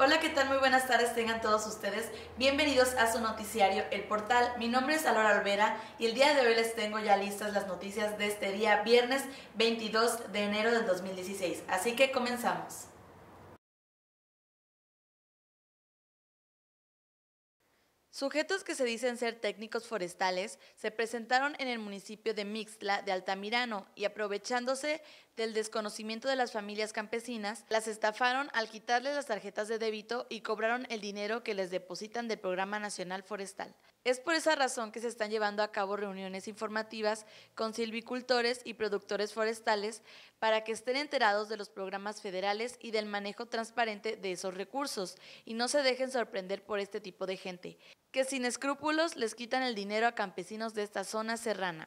Hola, ¿qué tal? Muy buenas tardes tengan todos ustedes. Bienvenidos a su noticiario El Portal. Mi nombre es Alora Olvera y el día de hoy les tengo ya listas las noticias de este día, viernes 22 de enero del 2016. Así que comenzamos. Sujetos que se dicen ser técnicos forestales se presentaron en el municipio de Mixla, de Altamirano y aprovechándose del desconocimiento de las familias campesinas, las estafaron al quitarles las tarjetas de débito y cobraron el dinero que les depositan del Programa Nacional Forestal. Es por esa razón que se están llevando a cabo reuniones informativas con silvicultores y productores forestales para que estén enterados de los programas federales y del manejo transparente de esos recursos y no se dejen sorprender por este tipo de gente, que sin escrúpulos les quitan el dinero a campesinos de esta zona serrana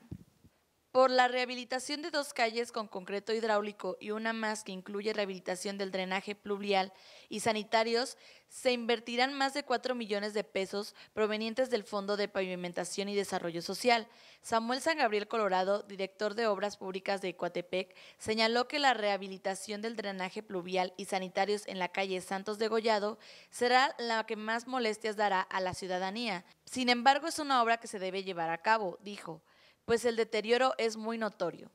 por la rehabilitación de dos calles con concreto hidráulico y una más que incluye rehabilitación del drenaje pluvial y sanitarios, se invertirán más de 4 millones de pesos provenientes del Fondo de Pavimentación y Desarrollo Social. Samuel San Gabriel Colorado, director de Obras Públicas de Ecuatepec, señaló que la rehabilitación del drenaje pluvial y sanitarios en la calle Santos de Gollado será la que más molestias dará a la ciudadanía. Sin embargo, es una obra que se debe llevar a cabo, dijo pues el deterioro es muy notorio.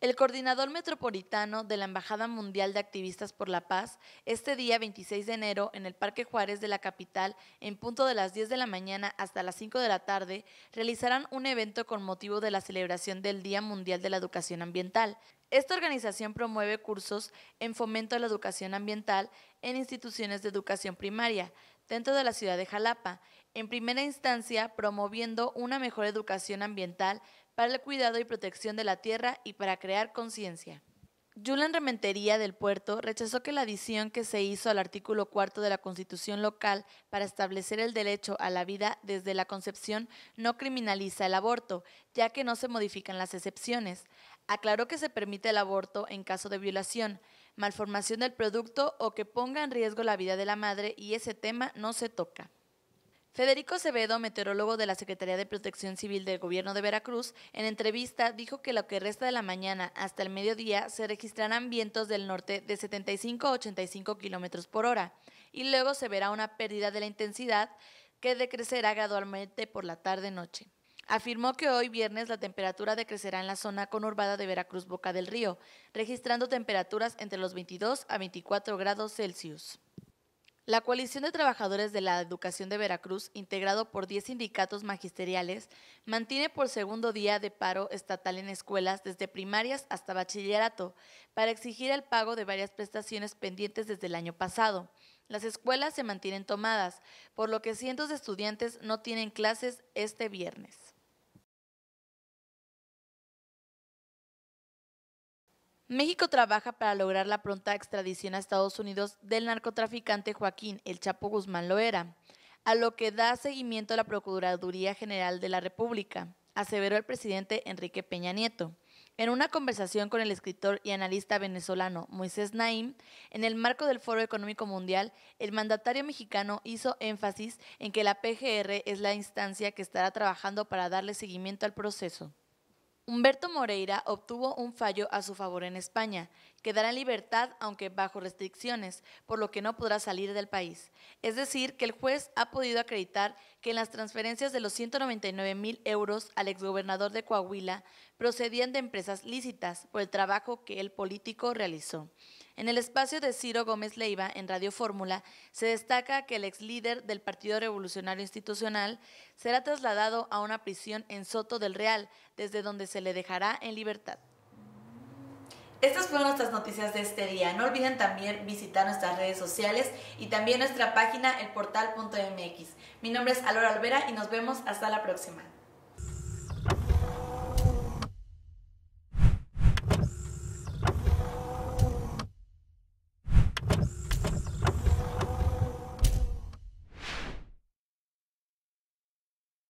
El coordinador metropolitano de la Embajada Mundial de Activistas por la Paz, este día 26 de enero, en el Parque Juárez de la capital, en punto de las 10 de la mañana hasta las 5 de la tarde, realizarán un evento con motivo de la celebración del Día Mundial de la Educación Ambiental. Esta organización promueve cursos en fomento a la educación ambiental en instituciones de educación primaria dentro de la ciudad de Jalapa en primera instancia promoviendo una mejor educación ambiental para el cuidado y protección de la tierra y para crear conciencia. Julian Rementería del Puerto rechazó que la adición que se hizo al artículo cuarto de la Constitución local para establecer el derecho a la vida desde la concepción no criminaliza el aborto, ya que no se modifican las excepciones. Aclaró que se permite el aborto en caso de violación, malformación del producto o que ponga en riesgo la vida de la madre y ese tema no se toca. Federico Acevedo, meteorólogo de la Secretaría de Protección Civil del Gobierno de Veracruz, en entrevista dijo que lo que resta de la mañana hasta el mediodía se registrarán vientos del norte de 75 a 85 kilómetros por hora y luego se verá una pérdida de la intensidad que decrecerá gradualmente por la tarde-noche. Afirmó que hoy viernes la temperatura decrecerá en la zona conurbada de Veracruz Boca del Río, registrando temperaturas entre los 22 a 24 grados Celsius. La coalición de trabajadores de la educación de Veracruz, integrado por 10 sindicatos magisteriales, mantiene por segundo día de paro estatal en escuelas desde primarias hasta bachillerato para exigir el pago de varias prestaciones pendientes desde el año pasado. Las escuelas se mantienen tomadas, por lo que cientos de estudiantes no tienen clases este viernes. México trabaja para lograr la pronta extradición a Estados Unidos del narcotraficante Joaquín El Chapo Guzmán Loera, a lo que da seguimiento la Procuraduría General de la República, aseveró el presidente Enrique Peña Nieto. En una conversación con el escritor y analista venezolano Moisés Naim, en el marco del Foro Económico Mundial, el mandatario mexicano hizo énfasis en que la PGR es la instancia que estará trabajando para darle seguimiento al proceso. Humberto Moreira obtuvo un fallo a su favor en España. Quedará en libertad, aunque bajo restricciones, por lo que no podrá salir del país. Es decir, que el juez ha podido acreditar que las transferencias de los 199 mil euros al exgobernador de Coahuila procedían de empresas lícitas por el trabajo que el político realizó. En el espacio de Ciro Gómez Leiva, en Radio Fórmula, se destaca que el ex líder del Partido Revolucionario Institucional será trasladado a una prisión en Soto del Real, desde donde se le dejará en libertad. Estas fueron nuestras noticias de este día. No olviden también visitar nuestras redes sociales y también nuestra página elportal.mx. Mi nombre es Alora Alvera y nos vemos hasta la próxima.